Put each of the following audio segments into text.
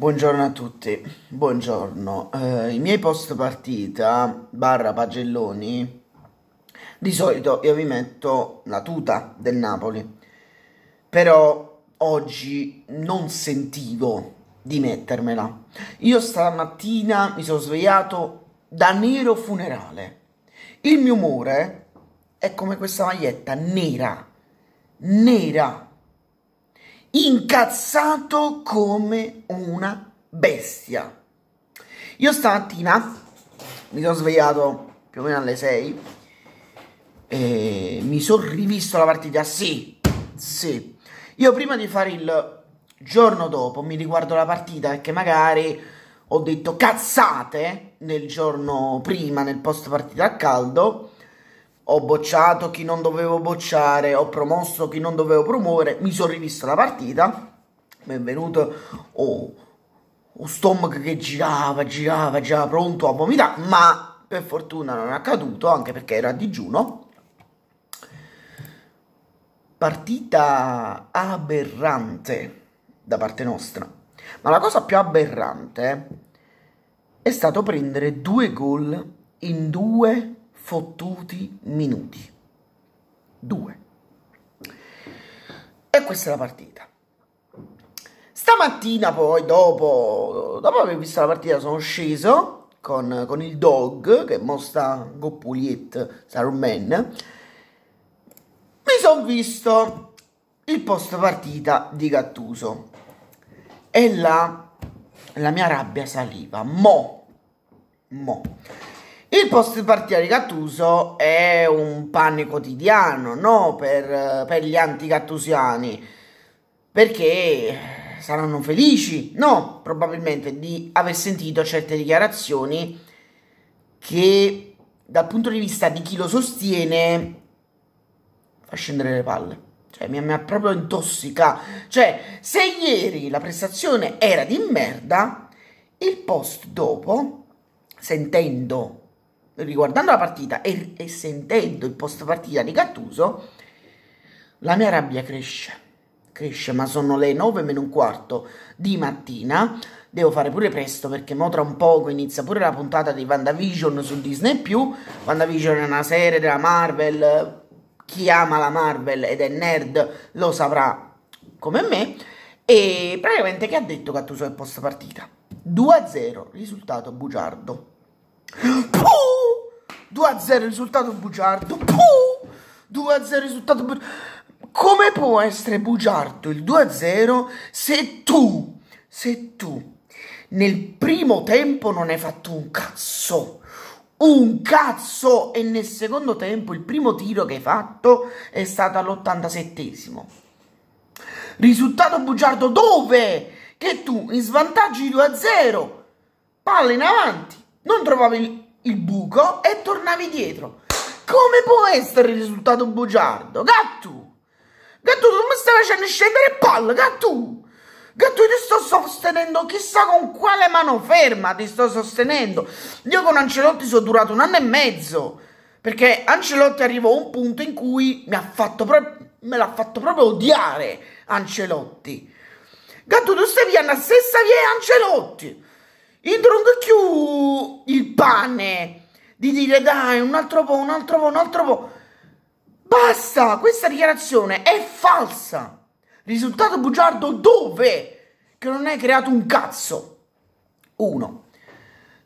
Buongiorno a tutti, buongiorno. Eh, I miei post partita barra pagelloni di solito io vi metto la tuta del Napoli, però oggi non sentivo di mettermela. Io stamattina mi sono svegliato da nero funerale. Il mio umore è come questa maglietta nera, nera incazzato come una bestia. Io stamattina mi sono svegliato più o meno alle 6 e mi sono rivisto la partita. Sì, sì. Io prima di fare il giorno dopo mi riguardo la partita perché magari ho detto cazzate nel giorno prima, nel post partita a caldo ho bocciato chi non dovevo bocciare, ho promosso chi non dovevo promuovere, mi sono rivisto la partita, benvenuto, oh, un oh, stomaco che girava, girava, girava, pronto a vomitare, ma per fortuna non è accaduto, anche perché era a digiuno. Partita aberrante da parte nostra, ma la cosa più aberrante è stato prendere due gol in due fottuti minuti. 2. E questa è la partita. Stamattina poi, dopo, dopo aver visto la partita, sono sceso con, con il dog, che mostra Goppuliet Saruman. Mi sono visto il post partita di Gattuso. E là la mia rabbia saliva. Mo. Mo. Il post partita di Gattuso è un pane quotidiano, no? Per, per gli antigattusiani, perché saranno felici, no? Probabilmente di aver sentito certe dichiarazioni che dal punto di vista di chi lo sostiene fa scendere le palle. Cioè, mi, mi ha proprio intossicato. Cioè, se ieri la prestazione era di merda, il post dopo, sentendo riguardando la partita e, e sentendo il post partita di Cattuso, la mia rabbia cresce, cresce, ma sono le 9 meno un quarto di mattina, devo fare pure presto perché mo tra un poco inizia pure la puntata di WandaVision su Disney+, WandaVision è una serie della Marvel, chi ama la Marvel ed è nerd lo saprà come me, e praticamente che ha detto Cattuso nel post partita? 2-0, risultato bugiardo. 2 a 0 risultato bugiardo. Puh! 2 a 0 risultato bugiardo. Come può essere bugiardo il 2 a 0 se tu, se tu nel primo tempo non hai fatto un cazzo? Un cazzo! E nel secondo tempo il primo tiro che hai fatto è stato all'87esimo. Risultato bugiardo dove? Che tu in svantaggi 2 a 0, palla in avanti, non trovavi il buco e tornavi dietro. Come può essere il risultato bugiardo? Gattu! Gattu, tu mi stai facendo scendere palle, Gattu! Gattu, ti sto sostenendo chissà con quale mano ferma ti sto sostenendo. Io con Ancelotti sono durato un anno e mezzo. Perché Ancelotti arrivò a un punto in cui mi ha fatto proprio me l'ha fatto proprio odiare Ancelotti. Gatto, tu stai via la stessa via Ancelotti. Il drong Q, il pane, di dire dai, un altro po', un altro po', un altro po'. Basta, questa dichiarazione è falsa. Risultato bugiardo dove? Che non hai creato un cazzo. 1.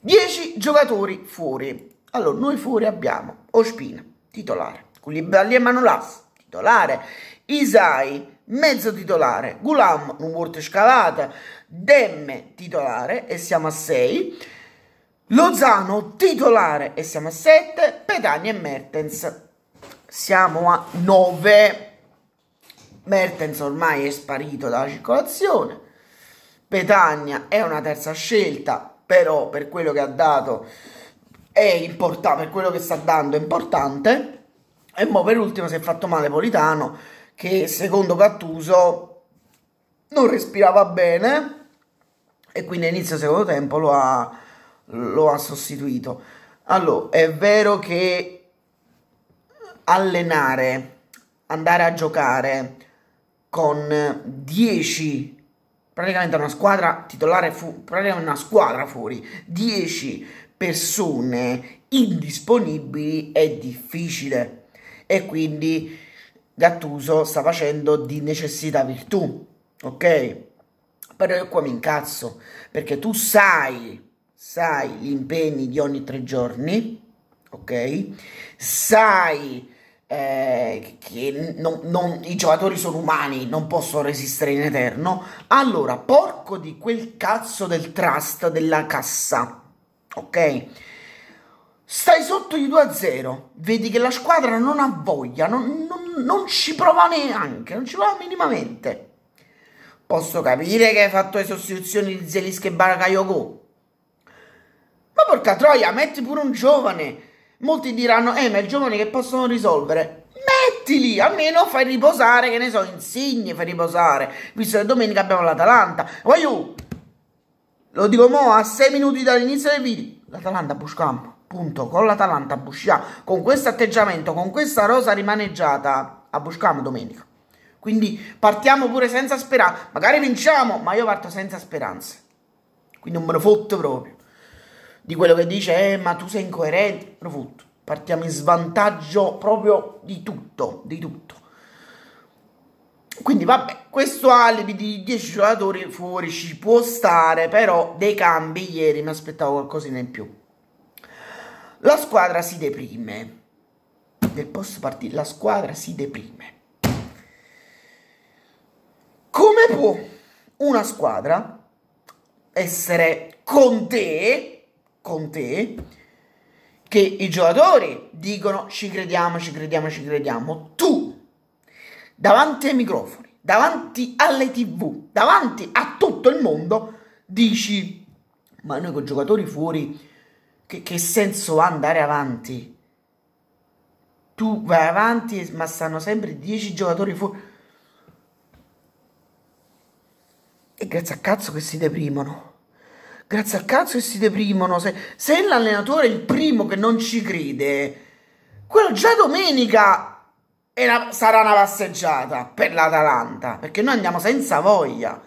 10 giocatori fuori. Allora, noi fuori abbiamo Ospina, titolare, Koulibaly e Manolas, titolare, Isai, mezzo titolare, Gulam non volta scalata, Demme titolare e siamo a 6, Lozano titolare e siamo a 7, Petani e Mertens siamo a 9. Mertens ormai è sparito dalla circolazione. Petagna è una terza scelta, però per quello che ha dato è importante, per quello che sta dando è importante. E mo per ultimo si è fatto male Politano che secondo Cattuso non respirava bene e quindi all'inizio del secondo tempo lo ha, lo ha sostituito. Allora, è vero che allenare, andare a giocare con 10 praticamente una squadra titolare fu praticamente una squadra fuori 10 persone indisponibili è difficile e quindi Gattuso sta facendo di necessità virtù, ok? Però io qua mi incazzo, perché tu sai, sai gli impegni di ogni tre giorni, ok? Sai eh, che non, non, i giocatori sono umani, non possono resistere in eterno. Allora, porco di quel cazzo del trust della cassa, ok? Stai sotto di 2 a 0, vedi che la squadra non ha voglia, non, non non, ci prova neanche, non ci prova minimamente. Posso capire che hai fatto le sostituzioni di Zelisca e Bakayoko. Ma porca troia, metti pure un giovane. Molti diranno, eh, ma è il giovane che possono risolvere. Mettili, almeno fai riposare, che ne so, insigni fai riposare. Visto che domenica abbiamo l'Atalanta. Voglio, lo dico mo' a 6 minuti dall'inizio del video. L'Atalanta, Buscampo appunto con l'Atalanta a Buscià, con questo atteggiamento, con questa rosa rimaneggiata, a Buscamo domenica. Quindi partiamo pure senza speranza. Magari vinciamo, ma io parto senza speranze. Quindi non me lo fotto proprio. Di quello che dice, eh, ma tu sei incoerente. Me lo fotto. Partiamo in svantaggio proprio di tutto, di tutto. Quindi vabbè, questo alibi di 10 giocatori fuori ci può stare, però dei cambi ieri mi aspettavo qualcosina in più. La squadra si deprime. Del post partita, la squadra si deprime. Come può una squadra essere con te, con te, che i giocatori dicono ci crediamo, ci crediamo, ci crediamo, tu davanti ai microfoni, davanti alle tv, davanti a tutto il mondo dici ma noi con giocatori fuori che, che senso ha andare avanti? Tu vai avanti, ma stanno sempre 10 giocatori fuori. E grazie a cazzo che si deprimono. Grazie a cazzo che si deprimono. Se, se l'allenatore è il primo che non ci crede, quello già domenica una, sarà una passeggiata per l'Atalanta. Perché noi andiamo senza voglia.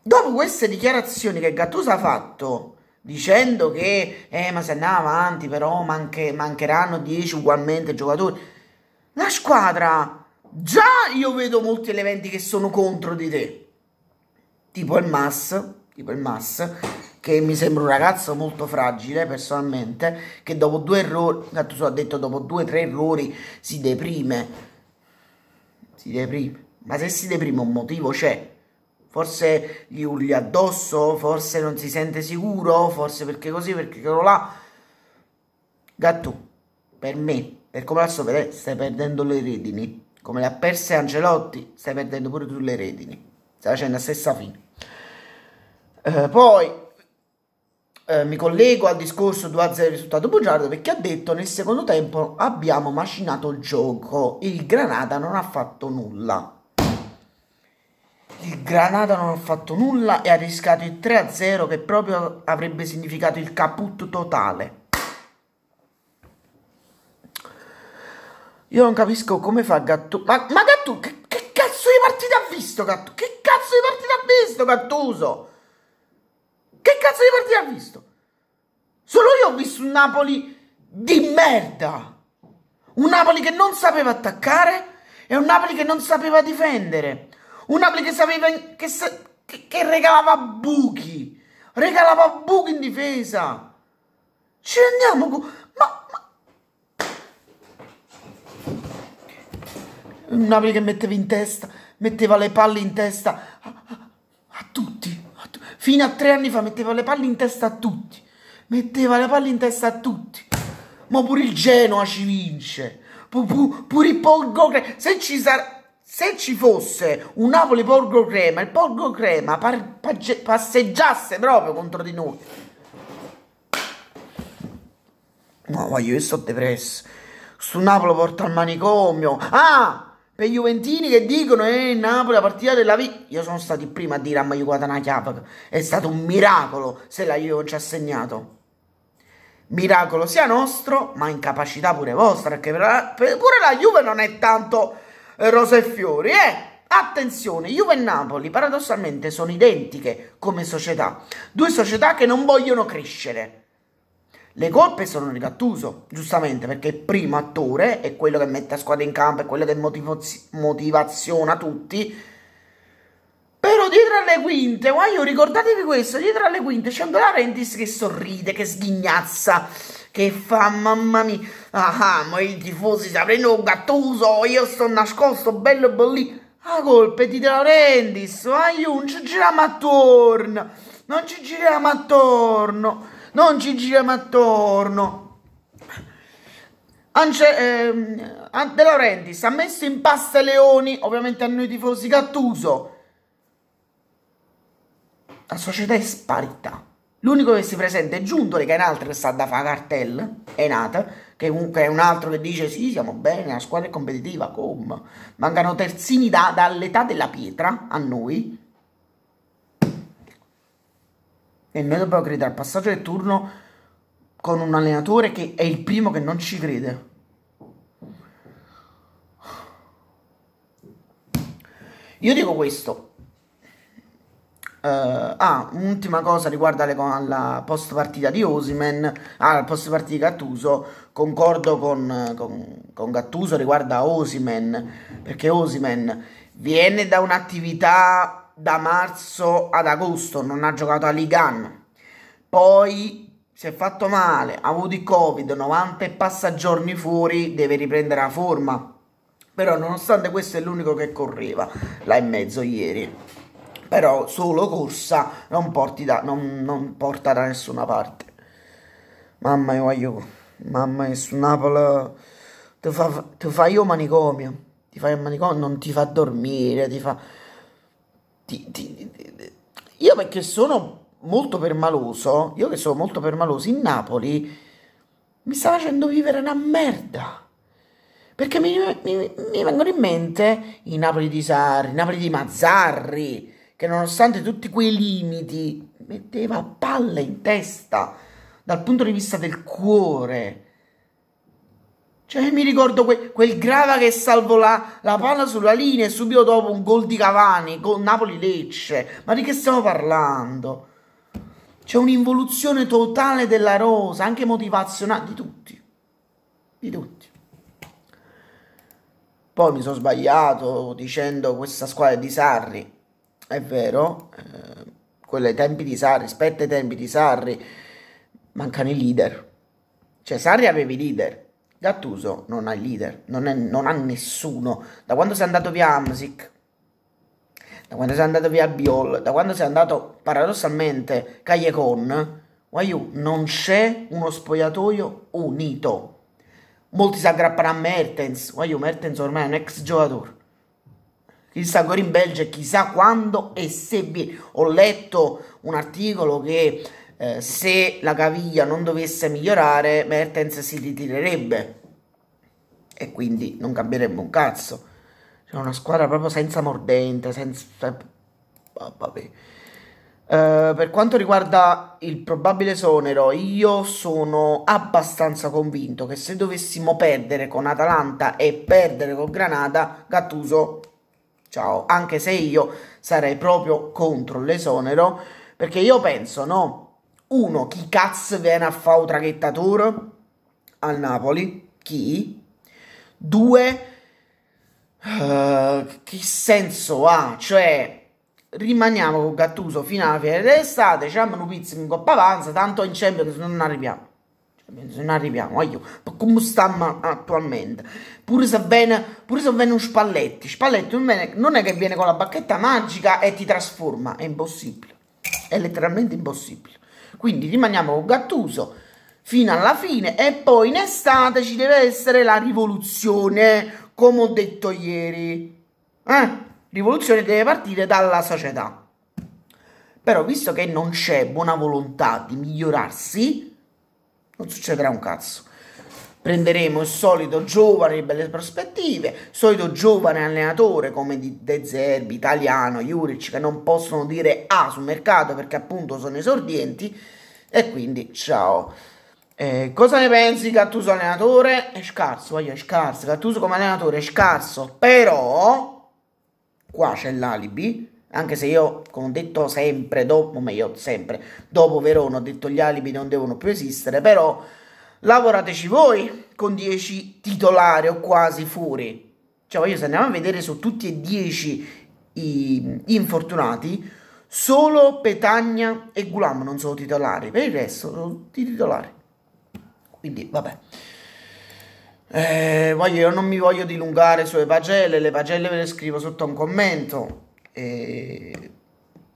Dopo queste dichiarazioni che Gattuso ha fatto, dicendo che eh, ma se andiamo avanti però manche, mancheranno 10 ugualmente giocatori. La squadra, già io vedo molti elementi che sono contro di te, tipo il Mass, tipo il Mass che mi sembra un ragazzo molto fragile personalmente, che dopo due errori, Gattuso ah, ha detto dopo due o tre errori si deprime, si deprime, ma se si deprime un motivo c'è forse gli urli addosso, forse non si sente sicuro, forse perché così, perché quello là. Gattu, per me, per come la sto vedendo, stai perdendo le redini. Come le ha perse Angelotti, stai perdendo pure tu le redini. Stai facendo la stessa fine. Eh, poi eh, mi collego al discorso 2-0 risultato bugiardo perché ha detto nel secondo tempo abbiamo macinato il gioco, il Granada non ha fatto nulla. Il Granada non ha fatto nulla e ha rischiato il 3-0 che proprio avrebbe significato il caput totale. Io non capisco come fa Gattuso. Ma, ma Gattuso, che, che, cazzo di partita ha visto Gattuso? Che cazzo di partita ha visto Gattuso? Che cazzo di partita ha visto? Solo io ho visto un Napoli di merda. Un Napoli che non sapeva attaccare e un Napoli che non sapeva difendere. Un'Apple che sapeva che, sa che, che regalava buchi, regalava buchi in difesa. Ci rendiamo conto? Ma, ma... Un'Apple che metteva in testa, metteva le palle in testa a, a, a tutti. A Fino a tre anni fa metteva le palle in testa a tutti. Metteva le palle in testa a tutti. Ma pure il Genoa ci vince. Pu, pu, pure il Paul Gogre, se ci sarà se ci fosse un Napoli porco Crema, il porco Crema par- passeggiasse proprio contro di noi. No, voglio, io sto depresso. Stu Napoli porta al manicomio. Ah! Per i Juventini che dicono eh, Napoli la partita della vita. Io sono stato stati prima a dire a Maiuquata una chiapa. È stato un miracolo se la Juve non ci ha segnato miracolo sia nostro, ma incapacità pure vostra, perché pure la Juve non è tanto rosa e fiori. E eh, Attenzione, Juve e Napoli paradossalmente sono identiche come società, due società che non vogliono crescere. Le colpe sono di Gattuso, giustamente, perché il primo attore è quello che mette la squadra in campo, è quello che motivaziona tutti. Però dietro alle quinte, guaglio, ricordatevi questo, dietro alle quinte c'è ancora Rentis che sorride, che sghignazza che fa mamma mia ah, ah ma i tifosi sapranno Gattuso io sto nascosto bello bollì a colpe di Laurentiis non ci giriamo attorno non ci giriamo attorno non ci giriamo attorno Ance, eh, De Laurentiis ha messo in pasta Leoni, ovviamente a noi tifosi Gattuso. La società è sparita. L'unico che si presenta è Giuntoli, che è un altro che sta da fare cartella, è nata, che comunque è un altro che dice sì, siamo bene, la squadra è competitiva, come? Mancano terzini da, dall'età della pietra a noi. E noi dobbiamo credere al passaggio del turno con un allenatore che è il primo che non ci crede. Io dico questo, Uh, ah, un'ultima cosa riguardo alle, alla post partita di Osimen, alla ah, post partita di Gattuso, concordo con, con, con Gattuso riguardo a Osimen, perché Osimen viene da un'attività da marzo ad agosto, non ha giocato a Ligan, poi si è fatto male, ha avuto il Covid, 90 e passa giorni fuori, deve riprendere la forma, però nonostante questo è l'unico che correva là in mezzo ieri però solo corsa non, da, non, non porta da nessuna parte. Mamma io voglio, mamma mia, su Napoli ti fa, ti fa io manicomio, ti fai il manicomio, non ti fa dormire, ti fa... Ti, ti, ti, io perché sono molto permaloso, io che sono molto permaloso, in Napoli mi sta facendo vivere una merda. Perché mi, mi, mi vengono in mente i Napoli di Sarri, i Napoli di Mazzarri, che nonostante tutti quei limiti metteva palle in testa dal punto di vista del cuore. Cioè, mi ricordo que- quel Grava che salvò la, la palla sulla linea e subito dopo un gol di Cavani con Napoli-Lecce. Ma di che stiamo parlando? C'è un'involuzione totale della rosa, anche motivazionale, di tutti. Di tutti. Poi mi sono sbagliato dicendo questa squadra di Sarri è vero, eh, quello ai tempi di Sarri, rispetto ai tempi di Sarri, mancano i leader. Cioè Sarri aveva i leader, Gattuso non ha il leader, non, è, non ha nessuno. Da quando sei andato via Amsic, da quando sei andato via Biol, da quando sei andato paradossalmente Cagliecon, Guaiù, non c'è uno spogliatoio unito. Molti si aggrappano a Mertens, Guaiù, Mertens ormai è un ex giocatore chissà ancora in Belgio, chissà quando e se vi... Ho letto un articolo che eh, se la caviglia non dovesse migliorare, Mertens si ritirerebbe e quindi non cambierebbe un cazzo. C'è una squadra proprio senza mordente, senza... Oh, vabbè. Uh, per quanto riguarda il probabile sonero, io sono abbastanza convinto che se dovessimo perdere con Atalanta e perdere con Granada, Gattuso ciao, anche se io sarei proprio contro l'esonero, perché io penso, no? Uno, chi cazzo viene a fare un traghettatore a Napoli? Chi? Due, uh, che senso ha? Cioè, rimaniamo con Gattuso fino alla fine dell'estate, ci hanno un pizzo in Coppa Avanza, tanto in Champions non arriviamo non arriviamo, aiuto, ah, ma come stiamo attualmente? Pure se viene, pure se viene un Spalletti, Spalletti non è che viene con la bacchetta magica e ti trasforma, è impossibile, è letteralmente impossibile. Quindi rimaniamo con Gattuso fino alla fine e poi in estate ci deve essere la rivoluzione, come ho detto ieri. Eh? Rivoluzione deve partire dalla società. Però visto che non c'è buona volontà di migliorarsi, non succederà un cazzo. Prenderemo il solito giovane di belle prospettive, il solito giovane allenatore come di De Zerbi, Italiano, Juric, che non possono dire A sul mercato perché appunto sono esordienti. E quindi ciao. Eh, cosa ne pensi Gattuso allenatore? È scarso, voglio, è scarso. Gattuso come allenatore è scarso, però qua c'è l'alibi anche se io, come ho detto sempre, dopo, o meglio, sempre, dopo Verona ho detto gli alibi non devono più esistere, però lavorateci voi con 10 titolari o quasi fuori. Cioè, voglio se andiamo a vedere su tutti e 10 i infortunati, solo Petagna e Gulam non sono titolari, per il resto sono tutti titolari. Quindi, vabbè. Eh, voglio, io non mi voglio dilungare sulle pagelle, le pagelle ve le scrivo sotto un commento. E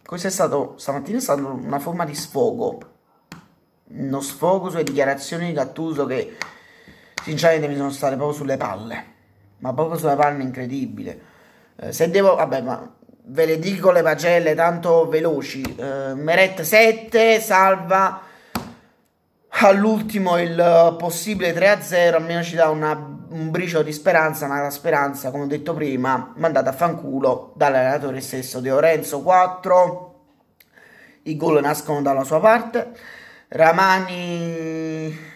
questo è stato stamattina è stata una forma di sfogo. Uno sfogo sulle dichiarazioni di Gattuso che sinceramente mi sono state proprio sulle palle. Ma proprio sulle palle incredibile. Eh, se devo, vabbè, ma ve le dico le pagelle tanto veloci. Eh, Meret 7 salva all'ultimo il possibile 3-0, almeno ci dà una un bricio di speranza, ma la speranza, come ho detto prima, mandata a fanculo dall'allenatore stesso De Lorenzo 4. I gol nascono dalla sua parte. Ramani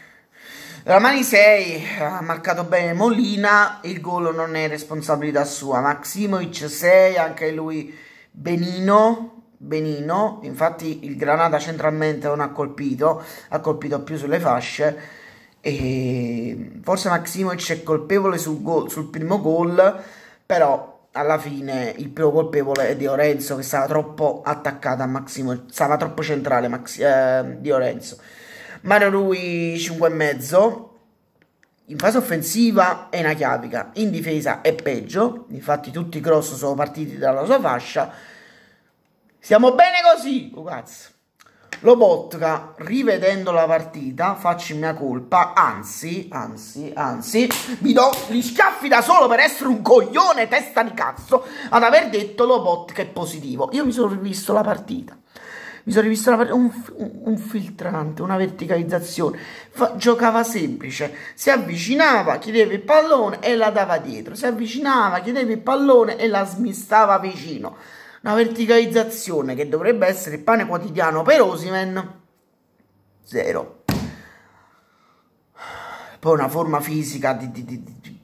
Ramani 6 ha marcato bene Molina, il gol non è responsabilità sua. Maximovic 6, anche lui benino, benino, infatti il Granada centralmente non ha colpito, ha colpito più sulle fasce. E forse Maximovic è colpevole sul, gol, sul primo gol, però alla fine il primo colpevole è Di Lorenzo che stava troppo attaccato a Maximo, stava troppo centrale Maxi, eh, Di Lorenzo. Mario Rui 5 e mezzo. In fase offensiva è una chiavica, in difesa è peggio, infatti tutti i cross sono partiti dalla sua fascia. Siamo bene così, Ugaz. Lobotka, rivedendo la partita, faccio mia colpa, anzi, anzi, anzi, mi do gli schiaffi da solo per essere un coglione testa di cazzo ad aver detto Lobotka è positivo. Io mi sono rivisto la partita. Mi sono rivisto la partita, un, un, un filtrante, una verticalizzazione. Fa, giocava semplice. Si avvicinava, chiedeva il pallone e la dava dietro. Si avvicinava, chiedeva il pallone e la smistava vicino una verticalizzazione che dovrebbe essere il pane quotidiano per Osimen, zero. Poi una forma fisica di, di, di, di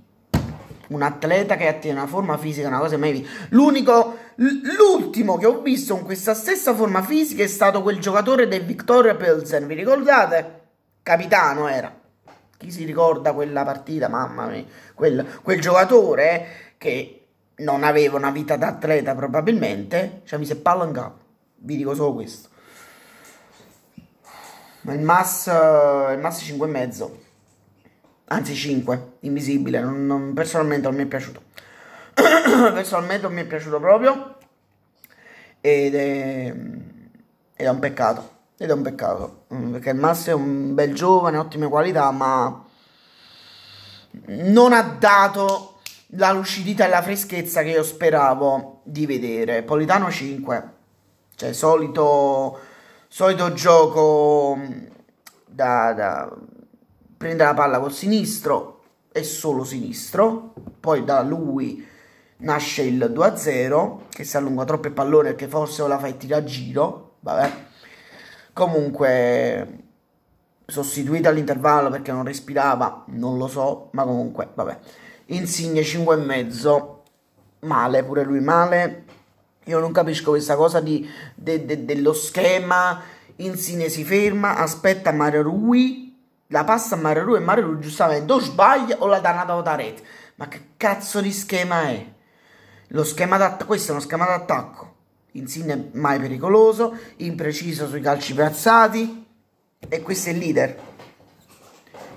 un atleta che attiene una forma fisica, una cosa mai vista. L'unico, l'ultimo che ho visto con questa stessa forma fisica è stato quel giocatore del Victoria Pelsen. Vi ricordate? Capitano era. Chi si ricorda quella partita? Mamma mia, quel, quel giocatore che non aveva una vita da atleta probabilmente, cioè mi si è palancato, vi dico solo questo. Ma il Mass, il Mass mezzo, anzi 5, invisibile, non, non, personalmente non mi è piaciuto. personalmente non mi è piaciuto proprio ed è, ed è un peccato, ed è un peccato, mm, perché il Mass è un bel giovane, ottime qualità, ma non ha dato la lucidità e la freschezza che io speravo di vedere. Politano 5, cioè solito, solito gioco mm, da, da prende la palla col sinistro e solo sinistro, poi da lui nasce il 2-0 che si allunga troppo il pallone perché forse la fai tira a giro, vabbè. Comunque sostituita all'intervallo perché non respirava, non lo so, ma comunque vabbè. Insigne 5,5 male, pure lui male. Io non capisco questa cosa di, de, de, dello schema. Insigne si ferma, aspetta Mario Rui, la passa a Mario Rui e Mario Rui giustamente o sbaglia o la dannata da rete. Ma che cazzo di schema è? Lo schema d'attacco, questo è uno schema d'attacco. Insigne mai pericoloso, impreciso sui calci piazzati e questo è il leader.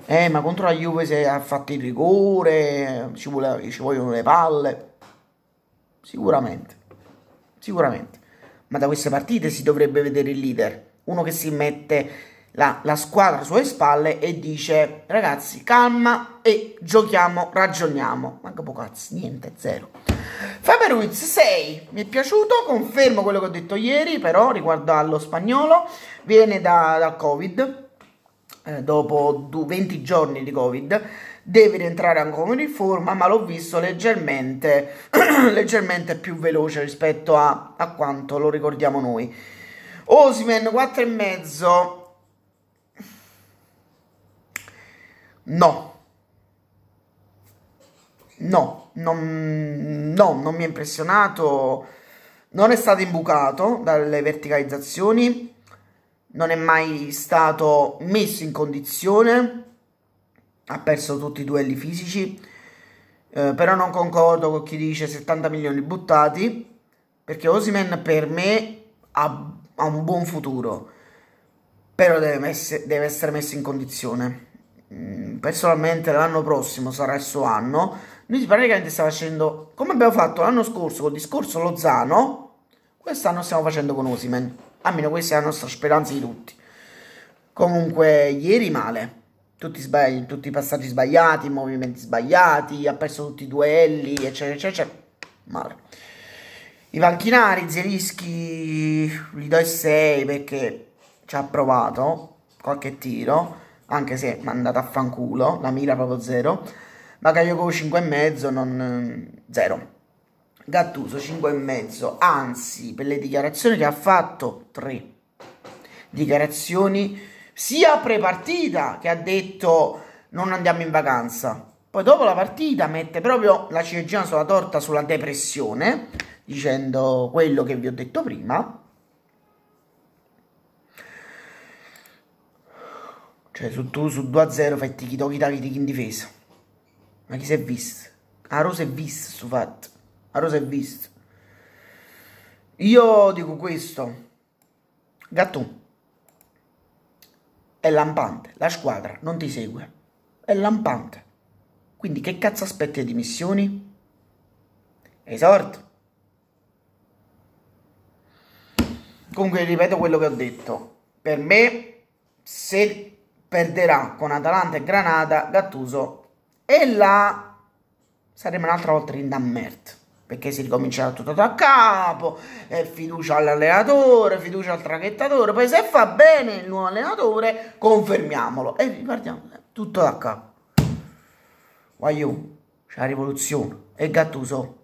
Eh, ma contro la Juve si ha fatto il rigore, ci, vuole, ci vogliono le palle. Sicuramente, sicuramente. Ma da queste partite si dovrebbe vedere il leader, uno che si mette la, la squadra sulle spalle e dice ragazzi calma e giochiamo, ragioniamo. Manca poco cazzo, niente, zero. Faber Ruiz 6, mi è piaciuto, confermo quello che ho detto ieri però riguardo allo spagnolo, viene da, dal Covid eh, dopo 20 giorni di Covid, deve rientrare ancora in forma, ma l'ho visto leggermente, leggermente più veloce rispetto a, a, quanto lo ricordiamo noi. Osimen 4,5 No. No, non, no, non mi ha impressionato. Non è stato imbucato dalle verticalizzazioni non è mai stato messo in condizione, ha perso tutti i duelli fisici, eh, però non concordo con chi dice 70 milioni buttati, perché Osimen per me ha, ha, un buon futuro, però deve, messe, deve essere messo in condizione. Mm, personalmente l'anno prossimo sarà il suo anno, lui praticamente sta facendo come abbiamo fatto l'anno scorso con il discorso Lozano, Quest'anno stiamo facendo con Osimen. Almeno questa è la nostra speranza di tutti. Comunque, ieri male. Tutti, sbagli, tutti i passaggi sbagliati, i movimenti sbagliati, ha perso tutti i duelli, eccetera, eccetera. Male. Ivan Chinari, Zerischi, gli do il 6 perché ci ha provato qualche tiro, anche se mi è andata a fanculo, la mira proprio 0. Bakayoko 5,5, non 0. Ehm, Gattuso 5 e mezzo anzi per le dichiarazioni che ha fatto 3 dichiarazioni sia pre-partita che ha detto non andiamo in vacanza, poi dopo la partita mette proprio la ciliegina sulla torta sulla depressione dicendo quello che vi ho detto prima. Cioè su tu su 2 a 0 fai tiki toki in difesa. Ma chi si è visto? Aro si è visto su fatto a rosa e vista. Io dico questo. Gattu è lampante, la squadra non ti segue. È lampante. Quindi che cazzo aspetti le dimissioni? Esorto. Comunque ripeto quello che ho detto. Per me se perderà con Atalanta e Granada, Gattuso e là saremo un'altra volta in Dammert perché si ricomincia tutto da capo, eh, fiducia all'allenatore, fiducia al traghettatore, poi se fa bene il nuovo allenatore confermiamolo e ripartiamo eh, tutto da capo. Guagliù, c'è la rivoluzione e Gattuso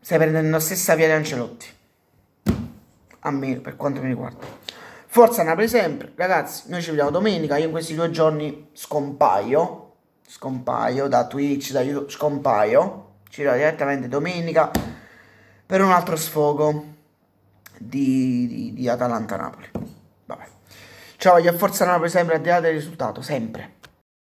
stai prendendo la stessa via di Ancelotti, a me per quanto mi riguarda. Forza Napoli sempre, ragazzi, noi ci vediamo domenica, io in questi due giorni scompaio, scompaio da Twitch, da YouTube, scompaio ci vediamo direttamente domenica per un altro sfogo di, di, di Atalanta-Napoli. Vabbè. Ciao, voglio a Forza Napoli sempre a di là del risultato, sempre.